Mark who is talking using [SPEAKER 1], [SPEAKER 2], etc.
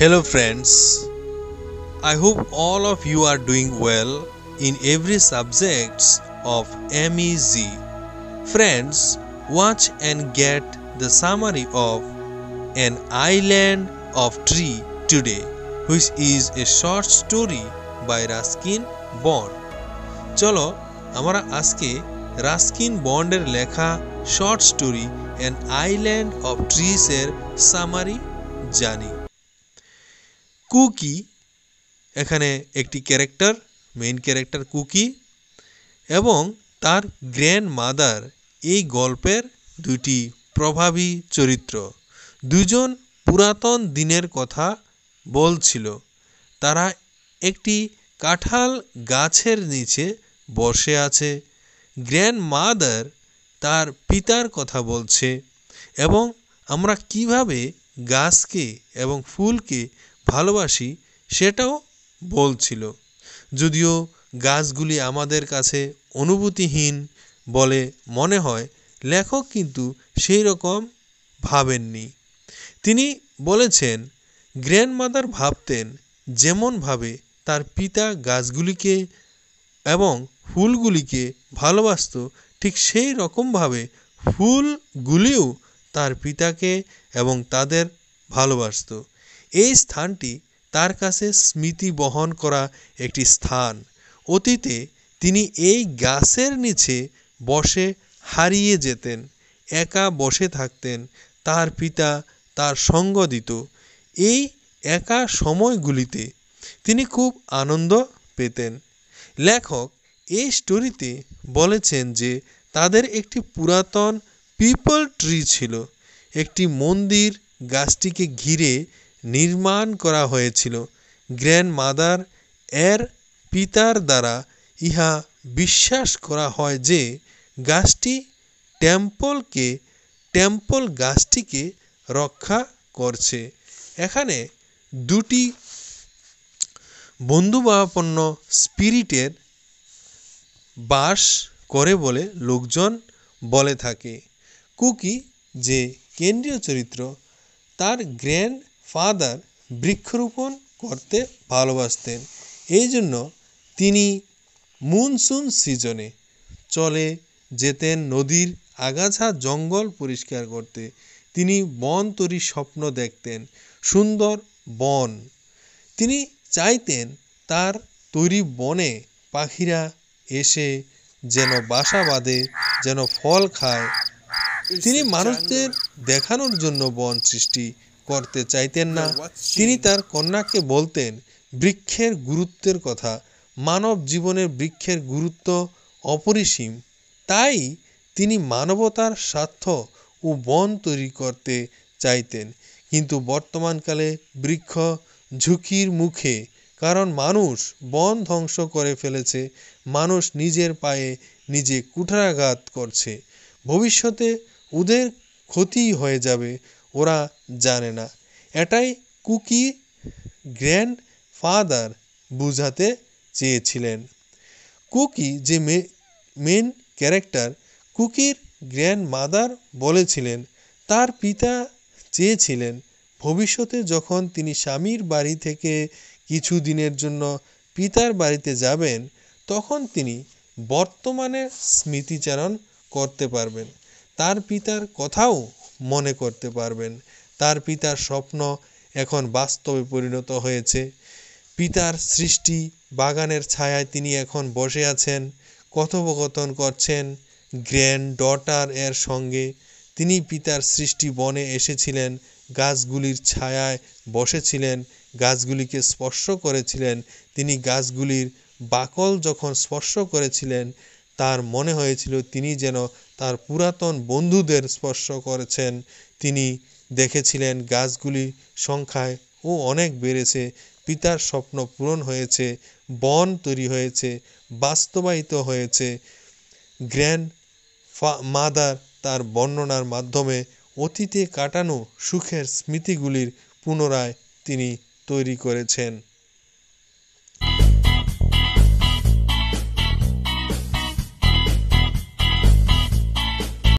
[SPEAKER 1] Hello, friends. I hope all of you are doing well in every subjects of MEZ. Friends, watch and get the summary of An Island of Tree today, which is a short story by Raskin Bond. চলো আমরা আজকে Ruskin বন্ডের লেখা short story an island of ট্রিসের summary জানি কুকি এখানে একটি character main character cookie এবং তার গ্র্যান্ড মাদার এই গল্পের দুটি প্রভাবী চরিত্র দুজন পুরাতন দিনের কথা বলছিল তারা একটি কাঁঠাল গাছের নিচে বসে আছে গ্র্যান্ড মাদার তার পিতার কথা বলছে এবং আমরা কিভাবে গাছকে এবং ফুলকে ভালোবাসি সেটাও বলছিল যদিও গাছগুলি আমাদের কাছে অনুভূতিহীন বলে মনে হয় লেখক কিন্তু সেই রকম ভাবেননি তিনি বলেছেন গ্র্যান্ডমাদার ভাবতেন যেমনভাবে তার পিতা গাছগুলিকে এবং ফুলগুলিকে ভালোবাসত ঠিক সেই রকমভাবে ফুলগুলিও তার পিতাকে এবং তাদের ভালোবাসত এই স্থানটি তার কাছে স্মৃতি বহন করা একটি স্থান অতীতে তিনি এই গাছের নিচে বসে হারিয়ে যেতেন একা বসে থাকতেন তার পিতা তার সঙ্গ দিত এই একা সময়গুলিতে তিনি খুব আনন্দ পেতেন লেখক এই স্টোরিতে বলেছেন যে তাদের একটি পুরাতন পিপল ট্রি ছিল একটি মন্দির গাছটিকে ঘিরে নির্মাণ করা হয়েছিল গ্র্যান্ড মাদার এর পিতার দ্বারা ইহা বিশ্বাস করা হয় যে গাছটি টেম্পলকে টেম্পল গাছটিকে রক্ষা করছে এখানে দুটি বন্ধুবাপন্ন স্পিরিটের বাস করে বলে লোকজন বলে থাকে কুকি যে কেন্দ্রীয় চরিত্র তার গ্র্যান্ড ফাদার বৃক্ষরোপণ করতে ভালোবাসতেন এই জন্য তিনি মনসুন সিজনে চলে যেতেন নদীর আগাছা জঙ্গল পরিষ্কার করতে তিনি বন তৈরির স্বপ্ন দেখতেন সুন্দর বন তিনি চাইতেন তার তৈরি বনে পাখিরা এসে যেন বাসা বাঁধে যেন ফল খায় তিনি মানুষদের দেখানোর জন্য বন সৃষ্টি করতে চাইতেন না তিনি তার কন্যাকে বলতেন বৃক্ষের গুরুত্বের কথা মানব জীবনের বৃক্ষের গুরুত্ব অপরিসীম তাই তিনি মানবতার স্বার্থ ও বন তৈরি করতে চাইতেন কিন্তু বর্তমানকালে বৃক্ষ ঝুঁকির মুখে কারণ মানুষ বন ধ্বংস করে ফেলেছে মানুষ নিজের পায়ে নিজে কুঠারাঘাত করছে ভবিষ্যতে ওদের ক্ষতি হয়ে যাবে ওরা জানে না এটাই কুকি গ্র্যান্ড ফাদার বুঝাতে চেয়েছিলেন কুকি যে মেন ক্যারেক্টার কুকির গ্র্যান্ড মাদার বলেছিলেন তার পিতা চেয়েছিলেন ভবিষ্যতে যখন তিনি স্বামীর বাড়ি থেকে কিছু দিনের জন্য পিতার বাড়িতে যাবেন তখন তিনি বর্তমানে স্মৃতিচারণ করতে পারবেন তার পিতার কথাও মনে করতে পারবেন তার পিতার স্বপ্ন এখন বাস্তবে পরিণত হয়েছে পিতার সৃষ্টি বাগানের ছায়ায় তিনি এখন বসে আছেন কথোপকথন করছেন গ্র্যান্ড ডটার এর সঙ্গে তিনি পিতার সৃষ্টি বনে এসেছিলেন গাছগুলির ছায়ায় বসেছিলেন গাছগুলিকে স্পর্শ করেছিলেন তিনি গাছগুলির বাকল যখন স্পর্শ করেছিলেন তার মনে হয়েছিল তিনি যেন তার পুরাতন বন্ধুদের স্পর্শ করেছেন তিনি দেখেছিলেন গাছগুলি সংখ্যায় ও অনেক বেড়েছে পিতার স্বপ্ন পূরণ হয়েছে বন তৈরি হয়েছে বাস্তবায়িত হয়েছে গ্র্যান্ড মাদার তার বর্ণনার মাধ্যমে অতীতে কাটানো সুখের স্মৃতিগুলির পুনরায় তিনি তৈরি করেছেন